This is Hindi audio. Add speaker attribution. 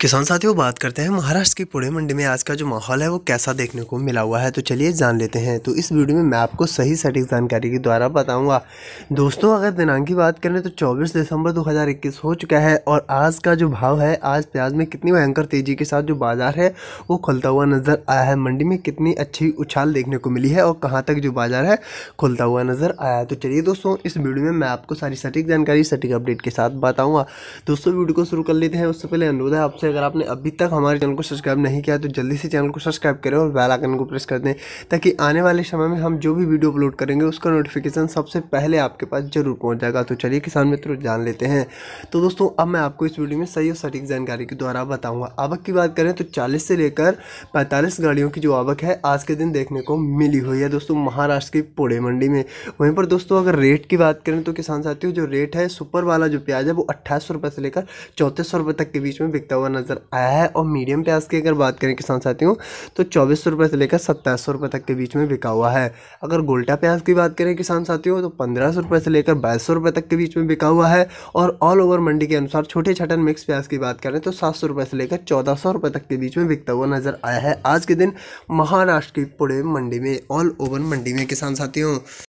Speaker 1: किसान साथियों बात करते हैं महाराष्ट्र की पुणे मंडी में आज का जो माहौल है वो कैसा देखने को मिला हुआ है तो चलिए जान लेते हैं तो इस वीडियो में मैं आपको सही सटीक जानकारी के द्वारा बताऊंगा दोस्तों अगर दिनांक की बात करें तो 24 दिसंबर 2021 हो चुका है और आज का जो भाव है आज प्याज में कितनी भयंकर तेज़ी के साथ जो बाज़ार है वो खुलता हुआ नज़र आया है मंडी में कितनी अच्छी उछाल देखने को मिली है और कहाँ तक जो बाज़ार है खुलता हुआ नज़र आया है तो चलिए दोस्तों इस वीडियो में मैं आपको सारी सटीक जानकारी सटीक अपडेट के साथ बताऊँगा दोस्तों वीडियो को शुरू कर लेते हैं उससे पहले अनुरोध है आपसे से अगर आपने अभी तक हमारे चैनल को सब्सक्राइब नहीं किया तो जल्दी से चैनल को सब्सक्राइब करें और बेल आइकन को प्रेस कर दें ताकि आने वाले समय में हम जो भी वीडियो अपलोड करेंगे उसका नोटिफिकेशन सबसे पहले आपके पास जरूर पहुँच जाएगा तो चलिए किसान मित्रों जान लेते हैं तो दोस्तों अब मैं आपको इस वीडियो में सही और सटीक जानकारी के द्वारा बताऊँगा आवक की बात करें तो चालीस से लेकर पैंतालीस गाड़ियों की जो आवक है आज के दिन देखने को मिली हुई है दोस्तों महाराष्ट्र की पोड़े मंडी में वहीं पर दोस्तों अगर रेट की बात करें तो किसान साथियों जो रेट है सुपर वाला जो प्याज है वो अट्ठाईस से लेकर चौंतीस तक के बीच में बिकता हुआ नज़र आया है और मीडियम प्याज की अगर बात करें किसान साथियों तो चौबीस सौ से लेकर सत्ताईस सौ रुपये तक के बीच में बिका हुआ है अगर गोल्टा प्याज की बात करें किसान साथियों तो पंद्रह सौ रुपये से लेकर बाईस सौ तक के बीच में बिका हुआ है और ऑल ओवर मंडी के अनुसार छोटे छटन मिक्स प्याज की बात करें तो सात सौ रुपये से लेकर चौदह सौ रुपये तक के बीच में बिकता हुआ नज़र आया है आज के दिन महाराष्ट्र की पुणे मंडी में ऑल ओवर मंडी में किसान साथियों